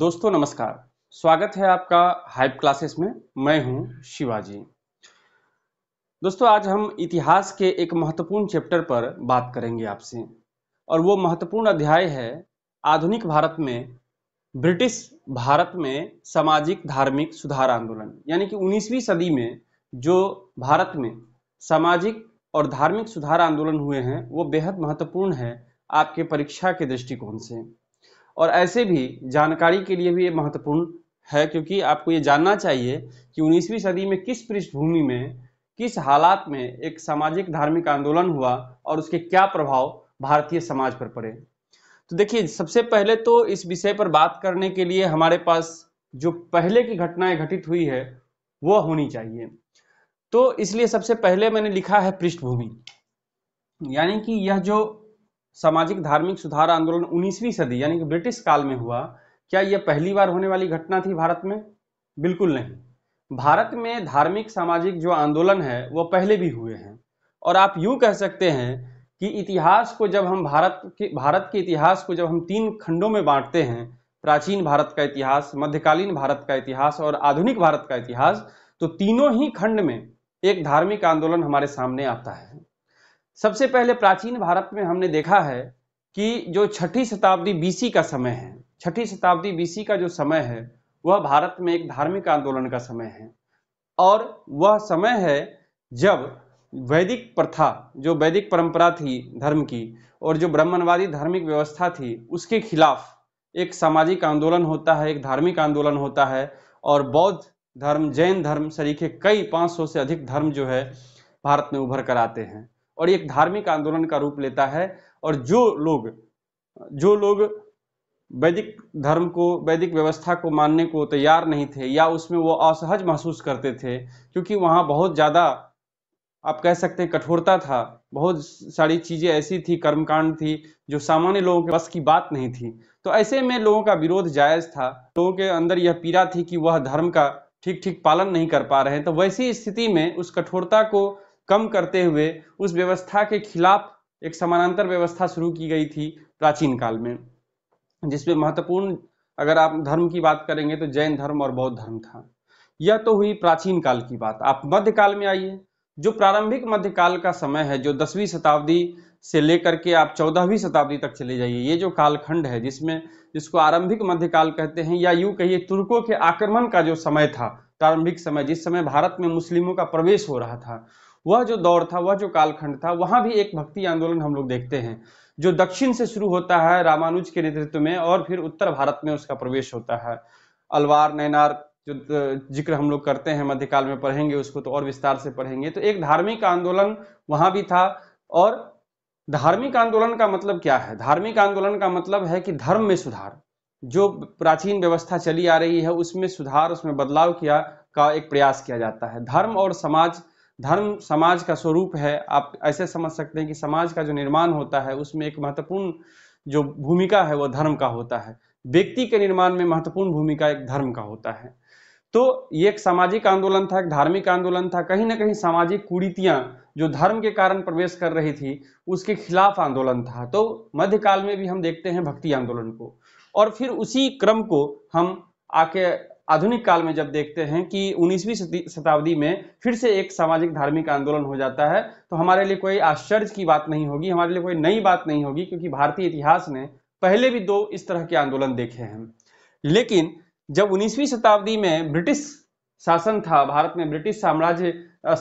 दोस्तों नमस्कार स्वागत है आपका हाइप क्लासेस में मैं हूं शिवाजी दोस्तों आज हम इतिहास के एक महत्वपूर्ण चैप्टर पर बात करेंगे आपसे और वो महत्वपूर्ण अध्याय है आधुनिक भारत में ब्रिटिश भारत में सामाजिक धार्मिक सुधार आंदोलन यानी कि 19वीं सदी में जो भारत में सामाजिक और धार्मिक सुधार आंदोलन हुए हैं वो बेहद महत्वपूर्ण है आपके परीक्षा के दृष्टिकोण से और ऐसे भी जानकारी के लिए भी ये महत्वपूर्ण है क्योंकि आपको ये जानना चाहिए कि उन्नीसवीं सदी में किस पृष्ठभूमि में किस हालात में एक सामाजिक धार्मिक आंदोलन हुआ और उसके क्या प्रभाव भारतीय समाज पर पड़े तो देखिए सबसे पहले तो इस विषय पर बात करने के लिए हमारे पास जो पहले की घटनाएं घटित हुई है वह होनी चाहिए तो इसलिए सबसे पहले मैंने लिखा है पृष्ठभूमि यानी कि यह जो सामाजिक धार्मिक सुधार आंदोलन 19वीं सदी यानी कि ब्रिटिश काल में हुआ क्या यह पहली बार होने वाली घटना थी भारत में बिल्कुल नहीं भारत में धार्मिक सामाजिक जो आंदोलन है वो पहले भी हुए हैं और आप यूं कह सकते हैं कि इतिहास को जब हम भारत के भारत के इतिहास को जब हम तीन खंडों में बांटते हैं प्राचीन भारत का इतिहास मध्यकालीन भारत का इतिहास और आधुनिक भारत का इतिहास तो तीनों ही खंड में एक धार्मिक आंदोलन हमारे सामने आता है सबसे पहले प्राचीन भारत में हमने देखा है कि जो छठी शताब्दी बीसी का समय है छठी शताब्दी बीसी का जो समय है वह भारत में एक धार्मिक आंदोलन का समय है और वह समय है जब वैदिक प्रथा जो वैदिक परंपरा थी धर्म की और जो ब्राह्मणवादी धार्मिक व्यवस्था थी उसके खिलाफ एक सामाजिक आंदोलन होता है एक धार्मिक आंदोलन होता है और बौद्ध धर्म जैन धर्म सरीखे कई 500 से अधिक धर्म जो है भारत में उभर कर आते हैं और एक धार्मिक आंदोलन का रूप लेता है और जो लोग जो लोग वैदिक धर्म को वैदिक व्यवस्था को मानने को तैयार नहीं थे या उसमें वो असहज महसूस करते थे क्योंकि वहाँ बहुत ज़्यादा आप कह सकते हैं कठोरता था बहुत सारी चीज़ें ऐसी थी कर्मकांड थी जो सामान्य लोगों के बस की बात नहीं थी तो ऐसे में लोगों का विरोध जायज़ था लोगों के अंदर यह पीड़ा थी कि वह धर्म का ठीक ठीक पालन नहीं कर पा रहे हैं तो वैसी स्थिति में उस कठोरता को कम करते हुए उस व्यवस्था के खिलाफ एक समानांतर व्यवस्था शुरू की गई थी प्राचीन काल में जिसमें महत्वपूर्ण अगर आप धर्म की बात करेंगे तो जैन धर्म और बौद्ध धर्म था यह तो हुई प्राचीन काल की बात आप मध्यकाल में आइए जो प्रारंभिक मध्यकाल का समय है जो दसवीं शताब्दी से लेकर के आप चौदहवीं शताब्दी तक चले जाइए ये जो कालखंड है जिसमें जिसको आरंभिक मध्यकाल कहते हैं या यूं कहिए तुर्कों के आक्रमण का जो समय था प्रारंभिक समय जिस समय भारत में मुस्लिमों का प्रवेश हो रहा था वह जो दौर था वह जो कालखंड था वहाँ भी एक भक्ति आंदोलन हम लोग देखते हैं जो दक्षिण से शुरू होता है रामानुज के नेतृत्व में और फिर उत्तर भारत में उसका प्रवेश होता है अलवार नैनार जो जिक्र हम लोग करते हैं मध्यकाल में पढ़ेंगे उसको तो और विस्तार से पढ़ेंगे तो एक धार्मिक आंदोलन वहां भी था और धार्मिक आंदोलन का मतलब क्या है धार्मिक आंदोलन का मतलब है कि धर्म में सुधार जो प्राचीन व्यवस्था चली आ रही है उसमें सुधार उसमें बदलाव किया का एक प्रयास किया जाता है धर्म और समाज धर्म समाज का स्वरूप है आप ऐसे समझ सकते हैं कि समाज का जो निर्माण होता है उसमें एक महत्वपूर्ण जो भूमिका है वह धर्म का होता है व्यक्ति के निर्माण में महत्वपूर्ण भूमिका एक धर्म का होता है तो ये एक सामाजिक आंदोलन था एक धार्मिक आंदोलन था कहीं ना कहीं सामाजिक कुरीतियां जो धर्म के कारण प्रवेश कर रही थी उसके खिलाफ आंदोलन था तो मध्यकाल में भी हम देखते हैं भक्ति आंदोलन को और फिर उसी क्रम को हम आके आधुनिक काल में जब देखते हैं कि 19वीं शताब्दी में फिर से एक सामाजिक धार्मिक आंदोलन हो जाता है तो हमारे लिए कोई आश्चर्य की बात नहीं होगी हमारे लिए कोई नई बात नहीं होगी क्योंकि भारतीय इतिहास ने पहले भी दो इस तरह के आंदोलन देखे हैं लेकिन जब 19वीं शताब्दी में ब्रिटिश शासन था भारत में ब्रिटिश साम्राज्य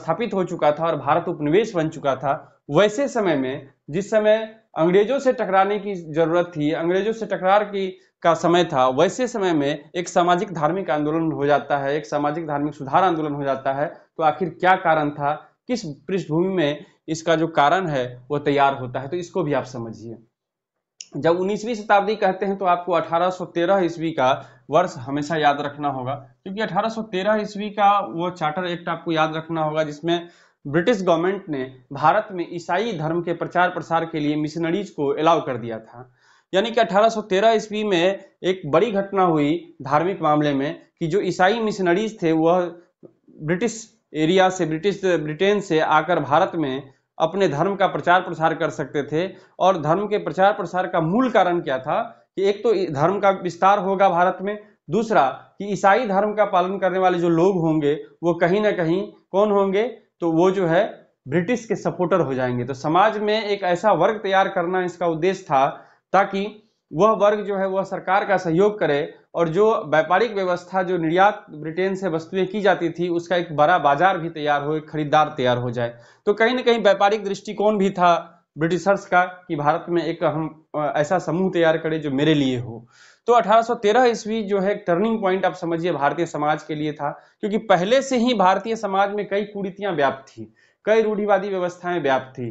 स्थापित हो चुका था और भारत उपनिवेश बन चुका था वैसे समय में जिस समय अंग्रेजों से टकराने की जरूरत थी अंग्रेजों से टकरार की का समय था वैसे समय में एक सामाजिक धार्मिक आंदोलन हो जाता है एक सामाजिक धार्मिक सुधार आंदोलन हो जाता है तो आखिर क्या कारण था किस पृष्ठभूमि में इसका जो कारण है वो तैयार होता है तो इसको भी आप समझिए जब 19वीं शताब्दी कहते हैं तो आपको 1813 ईस्वी का वर्ष हमेशा याद रखना होगा क्योंकि 1813 ईस्वी का वो चार्टर एक्ट आपको याद रखना होगा जिसमें ब्रिटिश गवर्नमेंट ने भारत में ईसाई धर्म के प्रचार प्रसार के लिए मिशनरीज को अलाउ कर दिया था यानी कि 1813 ईस्वी में एक बड़ी घटना हुई धार्मिक मामले में कि जो ईसाई मिशनरीज थे वह ब्रिटिश एरिया से ब्रिटिश ब्रिटेन से आकर भारत में अपने धर्म का प्रचार प्रसार कर सकते थे और धर्म के प्रचार प्रसार का मूल कारण क्या था कि एक तो धर्म का विस्तार होगा भारत में दूसरा कि ईसाई धर्म का पालन करने वाले जो लोग होंगे वो कहीं ना कहीं कौन होंगे तो वो जो है ब्रिटिश के सपोर्टर हो जाएंगे तो समाज में एक ऐसा वर्ग तैयार करना इसका उद्देश्य था ताकि वह वर्ग जो है वह सरकार का सहयोग करे और जो व्यापारिक व्यवस्था जो निर्यात ब्रिटेन से वस्तुएं की जाती थी उसका एक बड़ा बाजार भी तैयार हो खरीदार तैयार हो जाए तो कहीं ना कहीं व्यापारिक दृष्टिकोण भी था ब्रिटिशर्स का कि भारत में एक हम ऐसा समूह तैयार करें जो मेरे लिए हो तो 1813 ईस्वी जो है टर्निंग पॉइंट आप समझिए भारतीय समाज के लिए था क्योंकि पहले से ही भारतीय समाज में कई कुरीतियां व्याप्त थी कई रूढ़िवादी व्यवस्थाएं व्याप्त थी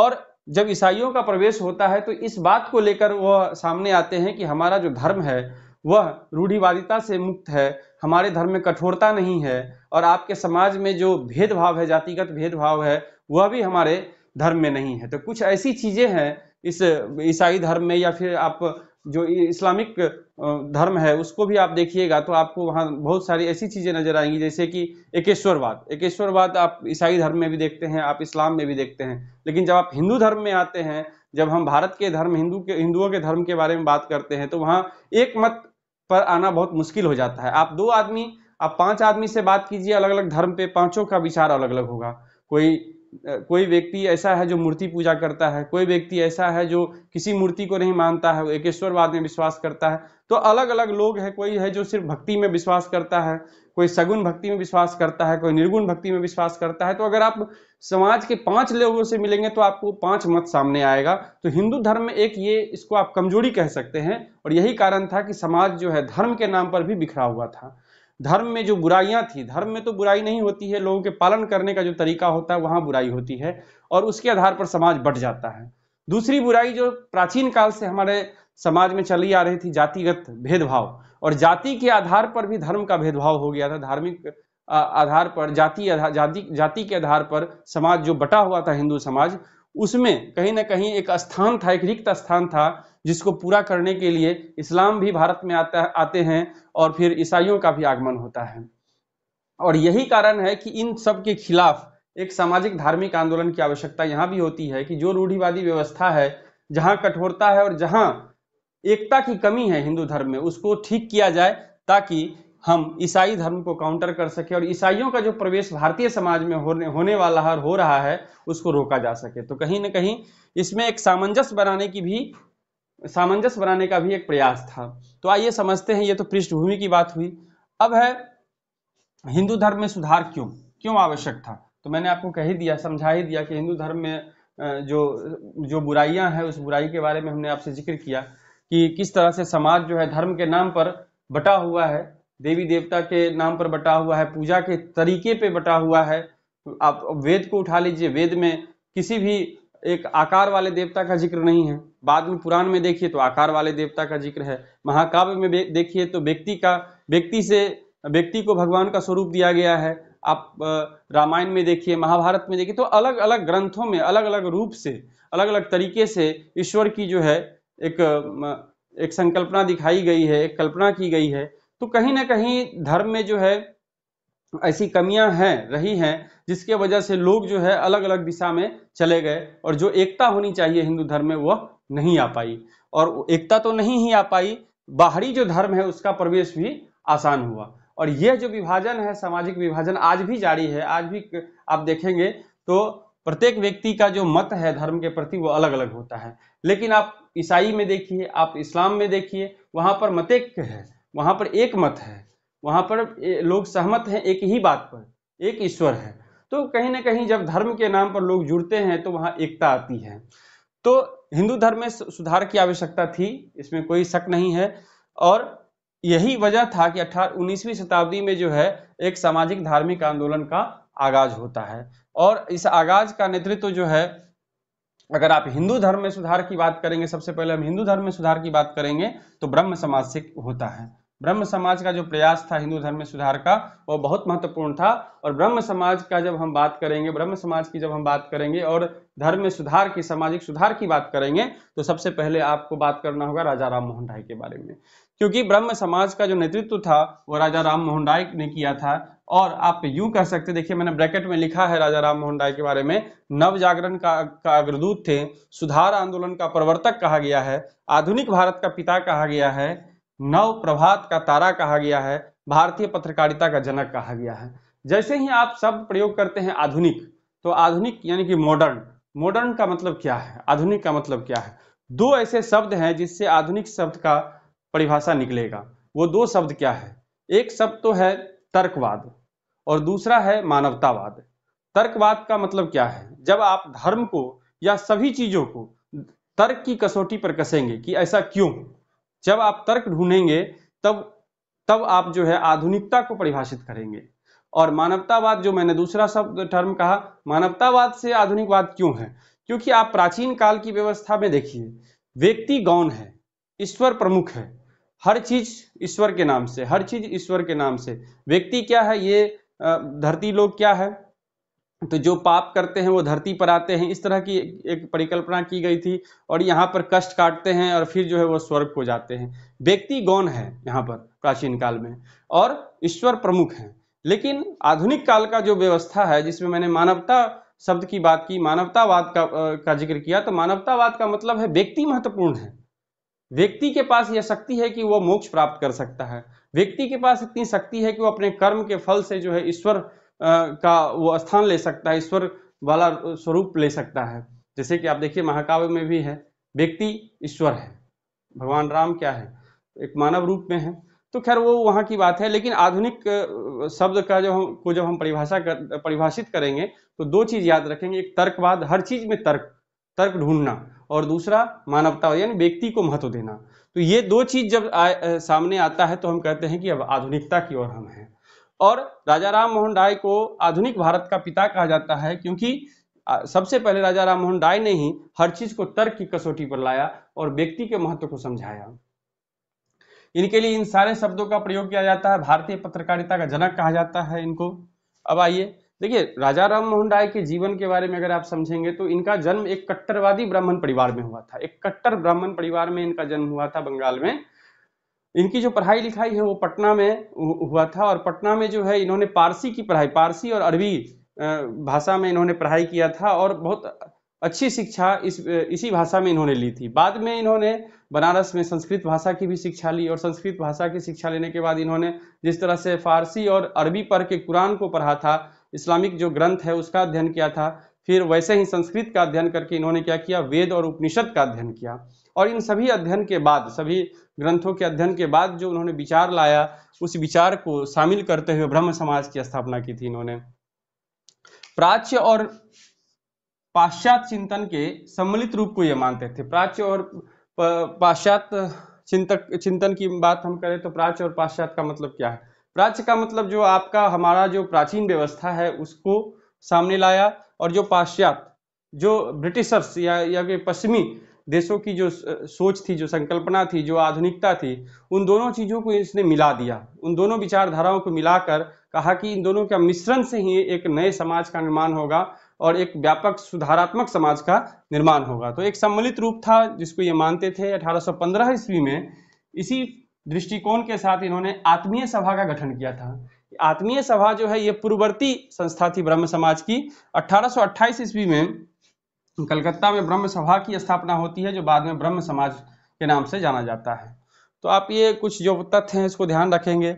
और जब ईसाइयों का प्रवेश होता है तो इस बात को लेकर वह सामने आते हैं कि हमारा जो धर्म है वह रूढ़िवादिता से मुक्त है हमारे धर्म में कठोरता नहीं है और आपके समाज में जो भेदभाव है जातिगत भेदभाव है वह भी हमारे धर्म में नहीं है तो कुछ ऐसी चीज़ें हैं इस ईसाई धर्म में या फिर आप जो इस्लामिक धर्म है उसको भी आप देखिएगा तो आपको वहाँ बहुत सारी ऐसी चीज़ें नजर आएंगी जैसे कि एकेश्वरवाद एकेश्वरवाद आप ईसाई धर्म में भी देखते हैं आप इस्लाम में भी देखते हैं लेकिन जब आप हिंदू धर्म में आते हैं जब हम भारत के धर्म हिंदू के हिंदुओं के धर्म के बारे में बात करते हैं तो वहाँ एक मत पर आना बहुत मुश्किल हो जाता है आप दो आदमी आप पांच आदमी से बात कीजिए अलग अलग धर्म पे पांचों का विचार अलग अलग होगा कोई कोई व्यक्ति ऐसा है जो मूर्ति पूजा करता है कोई व्यक्ति ऐसा है जो किसी मूर्ति को नहीं मानता है एकेश्वरवाद में विश्वास करता है तो अलग अलग लोग हैं कोई है जो सिर्फ भक्ति में विश्वास करता है कोई सगुण भक्ति में विश्वास करता है कोई निर्गुण भक्ति में विश्वास करता है तो अगर आप समाज के पांच लोगों से मिलेंगे तो आपको पांच मत सामने आएगा तो हिंदू धर्म में एक ये इसको आप कमजोरी कह सकते हैं और यही कारण था कि समाज जो है धर्म के नाम पर भी बिखरा हुआ था धर्म में जो बुराइयां थी धर्म में तो बुराई नहीं होती है लोगों के पालन करने का जो तरीका होता है वहां बुराई होती है और उसके आधार पर समाज बढ़ जाता है दूसरी बुराई जो प्राचीन काल से हमारे समाज में चली आ रही थी जातिगत भेदभाव और जाति के आधार पर भी धर्म का भेदभाव हो गया था धार्मिक आधार पर जाति आधार जाति जाति के आधार पर समाज जो बटा हुआ था हिंदू समाज उसमें कहीं ना कहीं एक स्थान था एक रिक्त स्थान था जिसको पूरा करने के लिए इस्लाम भी भारत में आता आते हैं और फिर ईसाइयों का भी आगमन होता है और यही कारण है कि इन सब के खिलाफ एक सामाजिक धार्मिक आंदोलन की आवश्यकता यहाँ भी होती है कि जो रूढ़िवादी व्यवस्था है जहाँ कठोरता है और जहाँ एकता की कमी है हिंदू धर्म में उसको ठीक किया जाए ताकि हम ईसाई धर्म को काउंटर कर सके और ईसाइयों का जो प्रवेश भारतीय समाज में होने होने वाला है और हो रहा है उसको रोका जा सके तो कहीं ना कहीं इसमें एक सामंजस्य बनाने की भी सामंजस्य बनाने का भी एक प्रयास था तो आइए समझते हैं ये तो पृष्ठभूमि की बात हुई अब है हिंदू धर्म में सुधार क्यों क्यों आवश्यक था तो मैंने आपको कह ही दिया समझा ही दिया कि हिंदू धर्म में जो जो बुराइयां हैं उस बुराई के बारे में हमने आपसे जिक्र किया कि किस तरह से समाज जो है धर्म के नाम पर बटा हुआ है देवी देवता के नाम पर बटा हुआ है पूजा के तरीके पे बटा हुआ है तो आप वेद को उठा लीजिए वेद में किसी भी एक आकार वाले देवता का जिक्र नहीं है बाद में पुराण में देखिए तो आकार वाले देवता का जिक्र है महाकाव्य में देखिए तो व्यक्ति का व्यक्ति से व्यक्ति को भगवान का स्वरूप दिया गया है आप रामायण में देखिए महाभारत में देखिए तो अलग अलग ग्रंथों में अलग अलग रूप से अलग अलग तरीके से ईश्वर की जो है एक एक संकल्पना दिखाई गई है एक कल्पना की गई है तो कहीं ना कहीं धर्म में जो है ऐसी कमियां हैं रही हैं जिसके वजह से लोग जो है अलग अलग दिशा में चले गए और जो एकता होनी चाहिए हिंदू धर्म में वह नहीं आ पाई और एकता तो नहीं ही आ पाई बाहरी जो धर्म है उसका प्रवेश भी आसान हुआ और यह जो विभाजन है सामाजिक विभाजन आज भी जारी है आज भी आप देखेंगे तो प्रत्येक व्यक्ति का जो मत है धर्म के प्रति वो अलग अलग होता है लेकिन आप ईसाई में देखिए आप इस्लाम में देखिए वहाँ पर मत एक है वहाँ पर एक मत है वहाँ पर लोग सहमत हैं एक ही बात पर एक ईश्वर है तो कहीं ना कहीं जब धर्म के नाम पर लोग जुड़ते हैं तो वहाँ एकता आती है तो हिंदू धर्म में सुधार की आवश्यकता थी इसमें कोई शक नहीं है और यही वजह था कि अठारह उन्नीसवीं शताब्दी में जो है एक सामाजिक धार्मिक आंदोलन का आगाज होता है और इस आगाज का नेतृत्व तो जो है अगर आप हिंदू धर्म में सुधार की बात करेंगे सबसे पहले हम हिंदू धर्म में सुधार की बात करेंगे तो ब्रह्म समाज से होता है ब्रह्म समाज का जो प्रयास था हिंदू धर्म में सुधार का वो बहुत महत्वपूर्ण था और ब्रह्म समाज का जब हम बात करेंगे ब्रह्म समाज की जब हम बात करेंगे और धर्म में सुधार की सामाजिक सुधार की बात करेंगे तो सबसे पहले आपको बात करना होगा राजा राम मोहन राय के बारे में क्योंकि ब्रह्म समाज का जो नेतृत्व था वो राजा राम मोहन राय ने किया था और आप यूं कह सकते देखिए मैंने ब्रैकेट में लिखा है राजा राम मोहन राय के बारे में नव जागरण का, का अग्रदूत थे सुधार आंदोलन का प्रवर्तक कहा गया है आधुनिक भारत का पिता कहा गया है नव प्रभात का तारा कहा गया है भारतीय पत्रकारिता का जनक कहा गया है जैसे ही आप शब्द प्रयोग करते हैं आधुनिक तो आधुनिक यानी कि मॉडर्न मॉडर्न का मतलब क्या है आधुनिक का मतलब क्या है दो ऐसे शब्द हैं जिससे आधुनिक शब्द का परिभाषा निकलेगा वो दो शब्द क्या है एक शब्द तो है तर्कवाद और दूसरा है मानवतावाद तर्कवाद का मतलब क्या है जब आप धर्म को या सभी चीजों को तर्क की कसौटी पर कसेंगे कि ऐसा क्यों जब आप तर्क ढूंढेंगे तब तब आप जो है आधुनिकता को परिभाषित करेंगे और मानवतावाद जो मैंने दूसरा शब्द टर्म कहा मानवतावाद से आधुनिकवाद क्यों है क्योंकि आप प्राचीन काल की व्यवस्था में देखिए व्यक्ति गौन है ईश्वर प्रमुख है हर चीज ईश्वर के नाम से हर चीज ईश्वर के नाम से व्यक्ति क्या है ये धरती लोग क्या है तो जो पाप करते हैं वो धरती पर आते हैं इस तरह की एक परिकल्पना की गई थी और यहाँ पर कष्ट काटते हैं और फिर जो है वो स्वर्ग को जाते हैं व्यक्ति गौन है यहाँ पर प्राचीन काल में और ईश्वर प्रमुख है लेकिन आधुनिक काल का जो व्यवस्था है जिसमें मैंने मानवता शब्द की बात की मानवतावाद का का जिक्र किया तो मानवतावाद का मतलब है व्यक्ति महत्वपूर्ण है व्यक्ति के पास यह शक्ति है कि वह मोक्ष प्राप्त कर सकता है व्यक्ति के पास इतनी शक्ति है कि वो अपने कर्म के फल से जो है ईश्वर का वो स्थान ले सकता है ईश्वर वाला स्वरूप ले सकता है जैसे कि आप देखिए महाकाव्य में भी है व्यक्ति ईश्वर है भगवान राम क्या है एक मानव रूप में है तो खैर वो वहाँ की बात है लेकिन आधुनिक शब्द का जो हम को जब हम परिभाषा कर परिभाषित करेंगे तो दो चीज़ याद रखेंगे एक तर्कवाद हर चीज़ में तर्क तर्क ढूंढना और दूसरा मानवता यानी व्यक्ति को महत्व देना तो ये दो चीज़ जब आ, सामने आता है तो हम कहते हैं कि अब आधुनिकता की ओर हम हैं और राजा राम मोहन राय को आधुनिक भारत का पिता कहा जाता है क्योंकि सबसे पहले राजा राम मोहन राय ने ही हर चीज को तर्क की कसौटी पर लाया और व्यक्ति के महत्व को समझाया इनके लिए इन सारे शब्दों का प्रयोग किया जाता है भारतीय पत्रकारिता का जनक कहा जाता है इनको अब आइए देखिए राजा राम मोहन राय के जीवन के बारे में अगर आप समझेंगे तो इनका जन्म एक कट्टरवादी ब्राह्मण परिवार में हुआ था एक कट्टर ब्राह्मण परिवार में इनका जन्म हुआ था बंगाल में इनकी जो पढ़ाई लिखाई है वो पटना में हुआ था और पटना में जो है इन्होंने पारसी की पढ़ाई पारसी और अरबी भाषा में इन्होंने पढ़ाई किया था और बहुत अच्छी शिक्षा इस इसी भाषा में इन्होंने ली थी बाद में इन्होंने बनारस में संस्कृत भाषा की भी शिक्षा ली और संस्कृत भाषा की शिक्षा लेने के बाद इन्होंने जिस तरह से फारसी और अरबी पढ़ के कुरान को पढ़ा था इस्लामिक जो ग्रंथ है उसका अध्ययन किया था फिर वैसे ही संस्कृत का अध्ययन करके इन्होंने क्या किया वेद और उपनिषद का अध्ययन किया और इन सभी अध्ययन के बाद सभी ग्रंथों के अध्ययन के बाद जो उन्होंने विचार लाया उस विचार को शामिल करते हुए ब्रह्म समाज की स्थापना की थी इन्होंने प्राच्य और पाश्चात्य चिंतन के सम्मिलित रूप को ये मानते थे प्राच्य और पाश्चात्य चिंतक चिंतन की बात हम करें तो प्राच्य और पाश्चात्य का मतलब क्या है प्राच्य का मतलब जो आपका हमारा जो प्राचीन व्यवस्था है उसको सामने लाया और जो पाश्चात जो ब्रिटिशर्स या या कि पश्चिमी देशों की जो सोच थी जो संकल्पना थी जो आधुनिकता थी उन दोनों चीज़ों को इसने मिला दिया उन दोनों विचारधाराओं को मिलाकर कहा कि इन दोनों के मिश्रण से ही एक नए समाज का निर्माण होगा और एक व्यापक सुधारात्मक समाज का निर्माण होगा तो एक सम्मिलित रूप था जिसको ये मानते थे 1815 ईस्वी में इसी दृष्टिकोण के साथ इन्होंने आत्मीय सभा का गठन किया था आत्मीय सभा जो है ये पूर्ववर्ती संस्था थी ब्रह्म समाज की 1828 ईस्वी में कलकत्ता में ब्रह्म सभा की स्थापना होती है जो बाद में ब्रह्म समाज के नाम से जाना जाता है तो आप ये कुछ जो तथ्य हैं इसको ध्यान रखेंगे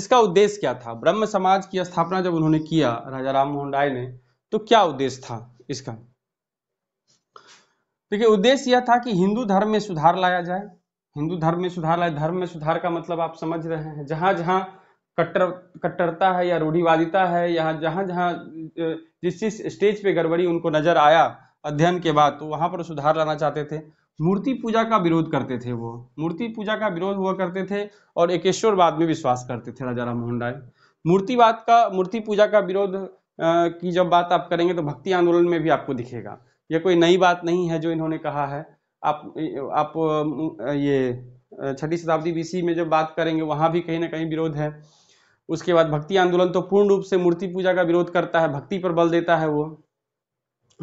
इसका उद्देश्य क्या था ब्रह्म समाज की स्थापना जब उन्होंने किया राजा राम मोहन राय ने तो क्या उद्देश्य था इसका देखिए उद्देश्य यह था कि हिंदू धर्म में सुधार लाया जाए हिंदू धर्म में सुधार लाए धर्म में सुधार का मतलब आप समझ रहे हैं जहां जहां कट्टर कट्टरता है या रूढ़िवादिता है यहाँ जहाँ जहाँ जिस जिस स्टेज पे गड़बड़ी उनको नजर आया अध्ययन के बाद तो वहाँ पर सुधार लाना चाहते थे मूर्ति पूजा का विरोध करते थे वो मूर्ति पूजा का विरोध हुआ करते थे और एकेश्वरवाद में विश्वास करते थे राजा मोहन राय मूर्तिवाद का मूर्ति पूजा का विरोध की जब बात आप करेंगे तो भक्ति आंदोलन में भी आपको दिखेगा ये कोई नई बात नहीं है जो इन्होंने कहा है आप आप ये छठी शताब्दी बीसी में जब बात करेंगे वहाँ भी कहीं ना कहीं विरोध है उसके बाद भक्ति आंदोलन तो पूर्ण रूप से मूर्ति पूजा का विरोध करता है भक्ति पर बल देता है वो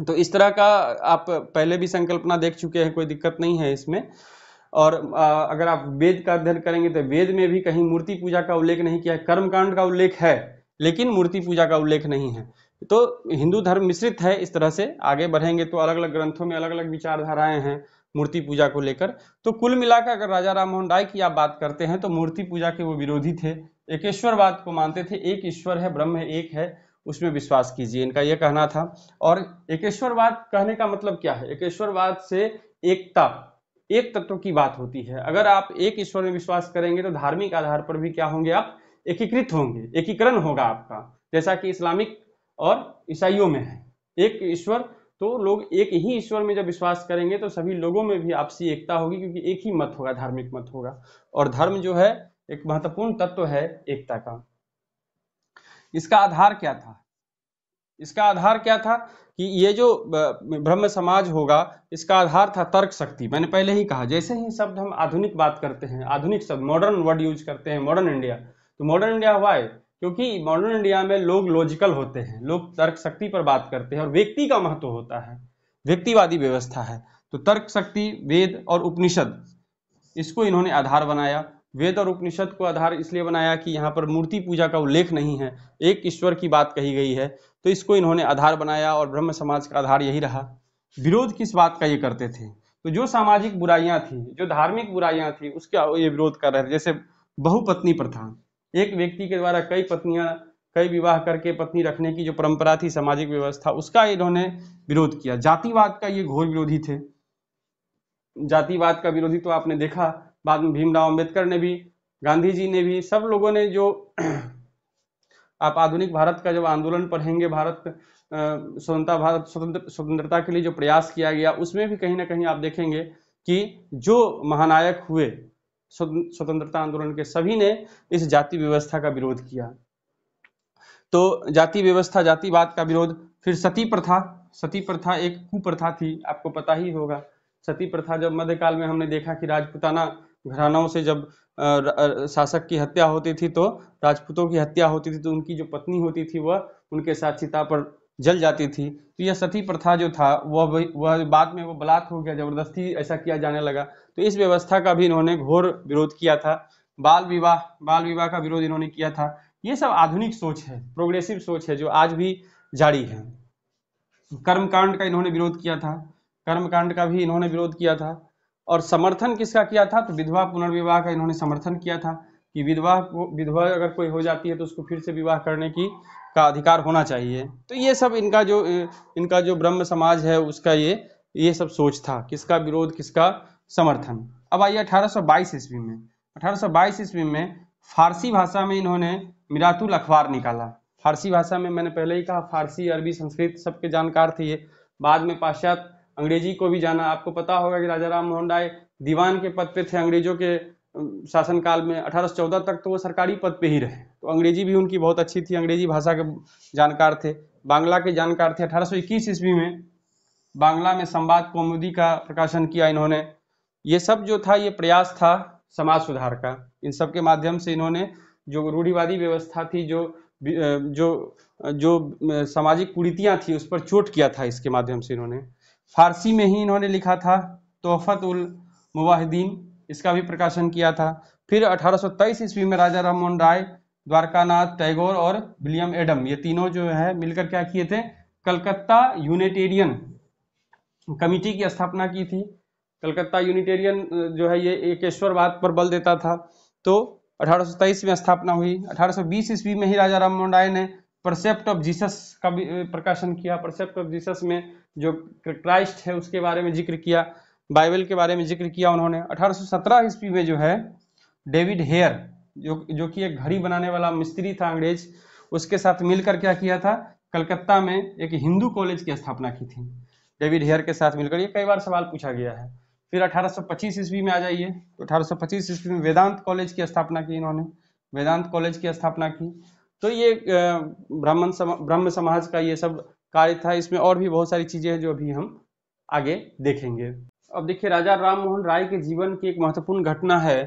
तो इस तरह का आप पहले भी संकल्पना देख चुके हैं कोई दिक्कत नहीं है इसमें और अगर आप वेद का अध्ययन करेंगे तो वेद में भी कहीं मूर्ति पूजा का उल्लेख नहीं किया है कर्मकांड का उल्लेख है लेकिन मूर्ति पूजा का उल्लेख नहीं है तो हिंदू धर्म मिश्रित है इस तरह से आगे बढ़ेंगे तो अलग अलग ग्रंथों में अलग अलग विचारधाराएं हैं मूर्ति पूजा को लेकर तो कुल मिलाकर अगर राजा राम मोहन राय की आप बात करते हैं तो मूर्ति पूजा के वो विरोधी थे एकेश्वरवाद को मानते थे एक ईश्वर है ब्रह्म एक है उसमें विश्वास कीजिए इनका यह कहना था और एकेश्वरवाद कहने का मतलब क्या है एकेश्वरवाद से एकता एक तत्व की बात होती है अगर आप एक ईश्वर में विश्वास करेंगे तो धार्मिक आधार पर भी क्या होंगे आप एकीकृत होंगे एकीकरण होगा आपका जैसा कि इस्लामिक और ईसाइयों में है एक ईश्वर तो लोग एक ही ईश्वर में जब विश्वास करेंगे तो सभी लोगों में भी आपसी एकता होगी क्योंकि एक ही मत होगा धार्मिक मत होगा और धर्म जो है एक महत्वपूर्ण तत्व है एकता का इसका आधार क्या था इसका आधार क्या था कि ये जो ब्रह्म समाज होगा इसका आधार था तर्क शक्ति मैंने पहले ही कहा जैसे ही शब्द हम आधुनिक बात करते हैं आधुनिक शब्द मॉडर्न वर्ड यूज करते हैं मॉडर्न इंडिया तो मॉडर्न इंडिया हुआ है क्योंकि मॉडर्न इंडिया में लोग लॉजिकल होते हैं लोग तर्क शक्ति पर बात करते हैं और व्यक्ति का महत्व होता है व्यक्तिवादी व्यवस्था है तो तर्क शक्ति वेद और उपनिषद इसको इन्होंने आधार बनाया वेद और उपनिषद को आधार इसलिए बनाया कि यहाँ पर मूर्ति पूजा का उल्लेख नहीं है एक ईश्वर की बात कही गई है तो इसको इन्होंने आधार बनाया और ब्रह्म समाज का आधार यही रहा विरोध किस बात का ये करते थे तो जो सामाजिक बुराइयां थी जो धार्मिक बुराइयां थी उसका ये विरोध कर रहे थे जैसे बहुपत्नी प्रथा एक व्यक्ति के द्वारा कई पत्नियां कई विवाह करके पत्नी रखने की जो परंपरा थी सामाजिक व्यवस्था उसका इन्होंने विरोध किया जातिवाद का ये घोर विरोधी थे जातिवाद का विरोधी तो आपने देखा बाद में भीमराव अंबेडकर ने भी गांधी जी ने भी सब लोगों ने जो आप आधुनिक भारत का जब आंदोलन पढ़ेंगे भारत स्वतंत्रता भारत स्वतंत्र स्वतंत्रता के लिए जो प्रयास किया गया उसमें भी कहीं ना कहीं आप देखेंगे कि जो महानायक हुए स्वतंत्रता आंदोलन के सभी ने इस जाति व्यवस्था का विरोध किया तो जाति व्यवस्था जातिवाद का विरोध फिर सती प्रथा सती प्रथा एक कुप्रथा थी आपको पता ही होगा सती प्रथा जब मध्यकाल में हमने देखा कि राजपुताना घरानों से जब शासक की हत्या होती थी तो राजपूतों की हत्या होती थी तो उनकी जो पत्नी होती थी वह उनके साथ सीता पर जल जाती थी तो यह सती प्रथा जो था वह वह बाद में वो बलात् हो गया जबरदस्ती ऐसा किया जाने लगा तो इस व्यवस्था का भी इन्होंने घोर विरोध किया था बाल विवाह बाल विवाह का विरोध इन्होंने किया था ये सब आधुनिक सोच है प्रोग्रेसिव सोच है जो आज भी जारी है कर्मकांड का इन्होंने विरोध किया था कर्मकांड का भी इन्होंने विरोध किया था और समर्थन किसका किया था तो विधवा पुनर्विवाह का इन्होंने समर्थन किया था कि विधवा विधवा अगर कोई हो जाती है तो उसको फिर से विवाह करने की का अधिकार होना चाहिए तो ये सब इनका जो इनका जो ब्रह्म समाज है उसका ये ये सब सोच था किसका विरोध किसका समर्थन अब आइए 1822 ईस्वी में 1822 ईस्वी में फारसी भाषा में इन्होंने मिरातुल अखबार निकाला फारसी भाषा में मैंने पहले ही कहा फारसी अरबी संस्कृत सबके जानकार थे ये बाद में पाश्चात्य अंग्रेजी को भी जाना आपको पता होगा कि राजा राम मोहन राय दीवान के पद पे थे अंग्रेजों के शासनकाल में 1814 तक तो वो सरकारी पद पे ही रहे अंग्रेजी भी उनकी बहुत अच्छी थी अंग्रेजी भाषा के जानकार थे बांग्ला के जानकार थे अठारह सौ ईस्वी में बांग्ला में संवाद कौमुदी का प्रकाशन किया इन्होंने ये सब जो था ये प्रयास था समाज सुधार का इन सब के माध्यम से इन्होंने जो रूढ़िवादी व्यवस्था थी जो जो जो सामाजिक कुरीतियाँ थी उस पर चोट किया था इसके माध्यम से इन्होंने फारसी में ही इन्होंने लिखा था तोहफत उल मुवाहिदीन इसका भी प्रकाशन किया था फिर तेईस ईस्वी में राजा मोहन राय द्वारकानाथ टैगोर और विलियम एडम ये तीनों जो है मिलकर क्या किए थे कलकत्ता यूनिटेरियन कमिटी की स्थापना की थी कलकत्ता यूनिटेरियन जो है ये एकेश्वरवाद पर बल देता था तो अठारह में स्थापना हुई 1820 ईस्वी में ही राजा राम राय ने परसेप्ट ऑफ जीसस का भी प्रकाशन किया परसेप्ट ऑफ जीसस में जो क्राइस्ट है उसके बारे में जिक्र किया बाइबल के बारे में जिक्र किया उन्होंने 1817 ईस्वी में जो है डेविड हेयर जो जो कि एक घड़ी बनाने वाला मिस्त्री था अंग्रेज उसके साथ मिलकर क्या किया था कलकत्ता में एक हिंदू कॉलेज की स्थापना की थी डेविड हेयर के साथ मिलकर ये कई बार सवाल पूछा गया है फिर 1825 ईस्वी में आ जाइए तो 1825 ईस्वी में वेदांत कॉलेज की स्थापना की इन्होंने वेदांत कॉलेज की स्थापना की तो ये ब्राह्मण ब्रह्म समाज का ये सब कार्य था इसमें और भी बहुत सारी चीज़ें हैं जो अभी हम आगे देखेंगे अब देखिए राजा राम मोहन राय के जीवन की एक महत्वपूर्ण घटना है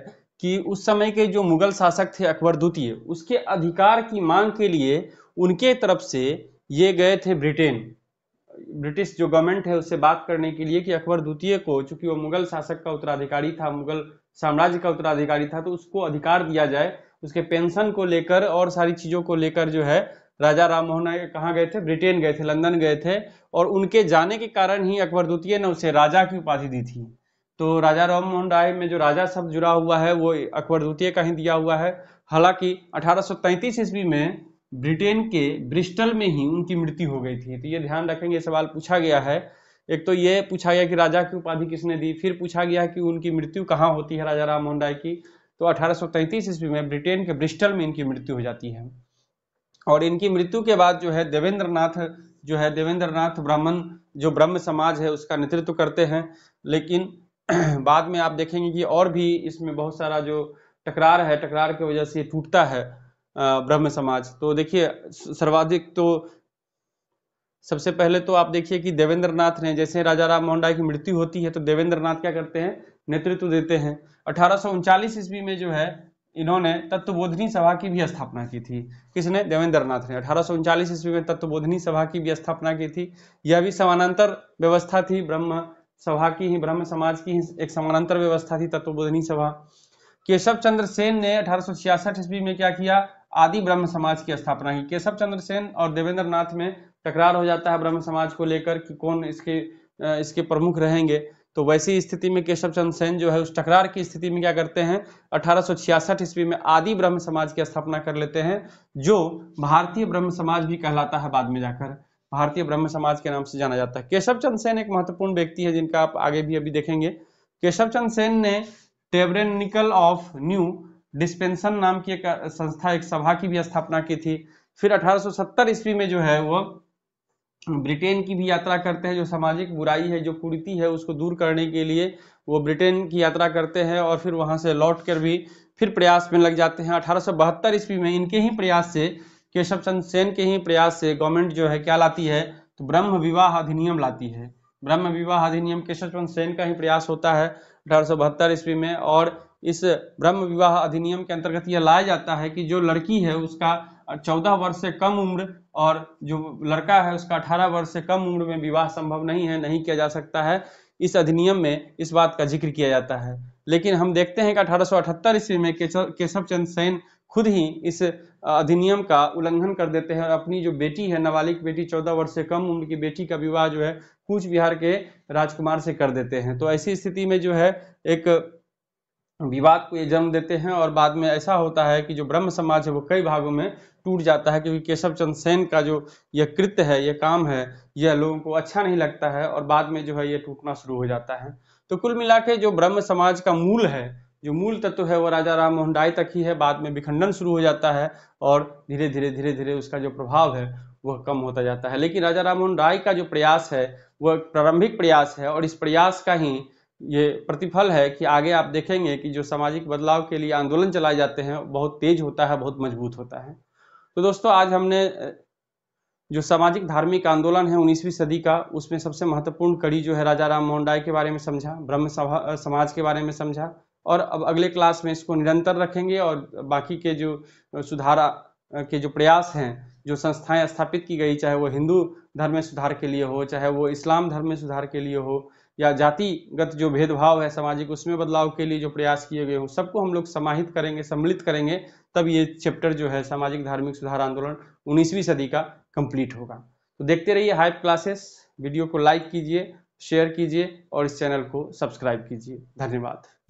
कि उस समय के जो मुगल शासक थे अकबर द्वितीय उसके अधिकार की मांग के लिए उनके तरफ से ये गए थे ब्रिटेन ब्रिटिश जो गवर्नमेंट है उससे बात करने के लिए कि अकबर द्वितीय को चूंकि वो मुगल शासक का उत्तराधिकारी था मुगल साम्राज्य का उत्तराधिकारी था तो उसको अधिकार दिया जाए उसके पेंशन को लेकर और सारी चीज़ों को लेकर जो है राजा राम मोहन कहाँ गए थे ब्रिटेन गए थे लंदन गए थे और उनके जाने के कारण ही अकबर द्वितीय ने उसे राजा की उपाधि दी थी तो राजा राम मोहन राय में जो राजा शब्द जुड़ा हुआ है वो अकबर द्वितीय का ही दिया हुआ है हालांकि 1833 ईस्वी में ब्रिटेन के ब्रिस्टल में ही उनकी मृत्यु हो गई थी तो ये ध्यान रखेंगे सवाल पूछा गया है एक तो ये पूछा गया कि राजा की उपाधि किसने दी फिर पूछा गया कि उनकी मृत्यु कहाँ होती है राजा राम मोहन राय की तो 1833 ईस्वी में ब्रिटेन के ब्रिस्टल में इनकी मृत्यु हो जाती है और इनकी मृत्यु के बाद जो है देवेंद्र नाथ जो है देवेंद्र नाथ ब्राह्मण जो ब्रह्म समाज है उसका नेतृत्व करते हैं लेकिन बाद में आप देखेंगे कि और भी इसमें बहुत सारा जो टकरार है टकरार की वजह से टूटता है ब्रह्म समाज तो देखिए सर्वाधिक तो सबसे पहले तो आप देखिए कि देवेंद्र नाथ ने जैसे राजा राम मोहन राय की मृत्यु होती है तो देवेंद्र नाथ क्या करते हैं नेतृत्व देते हैं अठारह ईस्वी में जो है इन्होंने तत्वबोधनी सभा की भी स्थापना की थी किसने देवेंद्र नाथ ने अठारह ईस्वी में तत्वबोधनी सभा की भी स्थापना की थी यह भी समानांतर व्यवस्था थी ब्रह्म सभा की ही ब्रह्म समाज की ही एक समानांतर व्यवस्था थी तत्वबोधनी सभा केशव चंद्र सेन ने अठारह ईस्वी में क्या किया आदि ब्रह्म समाज की स्थापना की केशव चंद्र सेन और देवेंद्र नाथ में टकरार हो जाता है ब्रह्म समाज को लेकर कि कौन इसके इसके प्रमुख रहेंगे तो वैसी स्थिति में केशव चंद्र सेन जो है उस टकरार की स्थिति में क्या करते हैं अठारह ईस्वी में आदि ब्रह्म समाज की स्थापना कर लेते हैं जो भारतीय ब्रह्म समाज भी कहलाता है बाद में जाकर भारतीय ब्रह्म समाज के नाम से जाना जाता है केशव चंद सेन एक महत्वपूर्ण व्यक्ति है जिनका आप आगे भी अभी देखेंगे केशव चंद सेन ने टेबरेनिकल ऑफ न्यू डिस्पेंसन नाम की एक संस्था एक सभा की भी स्थापना की थी फिर 1870 ईस्वी में जो है वो ब्रिटेन की भी यात्रा करते हैं जो सामाजिक बुराई है जो कुरीति है उसको दूर करने के लिए वो ब्रिटेन की यात्रा करते हैं और फिर वहाँ से लौट कर भी फिर प्रयास में लग जाते हैं अठारह ईस्वी में इनके ही प्रयास से केशव चंद सेन के ही प्रयास से गवर्नमेंट जो है क्या लाती है तो ब्रह्म विवाह अधिनियम लाती है ब्रह्म विवाह अधिनियम केशव चंद सेन का ही प्रयास होता है अठारह ईस्वी में और इस ब्रह्म विवाह अधिनियम के अंतर्गत यह लाया जाता है कि जो लड़की है उसका चौदह वर्ष से कम उम्र और जो लड़का है उसका अठारह वर्ष से कम उम्र में विवाह संभव नहीं है नहीं किया जा सकता है इस अधिनियम में इस बात का जिक्र किया जाता है लेकिन हम देखते हैं कि अठारह ईस्वी में केशव चंद सेन खुद ही इस अधिनियम का उल्लंघन कर देते हैं और अपनी जो बेटी है नाबालिग बेटी चौदह वर्ष से कम उम्र की बेटी का विवाह जो है कुछ बिहार के राजकुमार से कर देते हैं तो ऐसी स्थिति में जो है एक विवाद को ये जन्म देते हैं और बाद में ऐसा होता है कि जो ब्रह्म समाज है वो कई भागों में टूट जाता है क्योंकि केशव चंद सेन का जो यह कृत्य है यह काम है यह लोगों को अच्छा नहीं लगता है और बाद में जो है ये टूटना शुरू हो जाता है तो कुल मिला के जो ब्रह्म समाज का मूल है जो मूल तत्व तो है वो राजा राम मोहन राय तक ही है बाद में विखंडन शुरू हो जाता है और धीरे धीरे धीरे धीरे उसका जो प्रभाव है वह कम होता जाता है लेकिन राजा राम मोहन राय का जो प्रयास है वह प्रारंभिक प्रयास है और इस प्रयास का ही ये प्रतिफल है कि आगे आप देखेंगे कि जो सामाजिक बदलाव के लिए आंदोलन चलाए जाते हैं बहुत तेज होता है बहुत मजबूत होता है तो दोस्तों आज हमने जो सामाजिक धार्मिक आंदोलन है उन्नीसवीं सदी का उसमें सबसे महत्वपूर्ण कड़ी जो है राजा राम मोहन राय के बारे में समझा ब्रह्म समाज के बारे में समझा और अब अगले क्लास में इसको निरंतर रखेंगे और बाकी के जो सुधारा के जो प्रयास हैं जो संस्थाएं स्थापित की गई चाहे वो हिंदू धर्म में सुधार के लिए हो चाहे वो इस्लाम धर्म में सुधार के लिए हो या जातिगत जो भेदभाव है सामाजिक उसमें बदलाव के लिए जो प्रयास किए गए हों सबको हम लोग समाहित करेंगे सम्मिलित करेंगे तब ये चैप्टर जो है सामाजिक धार्मिक सुधार आंदोलन उन्नीसवीं सदी का कंप्लीट होगा तो देखते रहिए हाइप क्लासेस वीडियो को लाइक कीजिए शेयर कीजिए और इस चैनल को सब्सक्राइब कीजिए धन्यवाद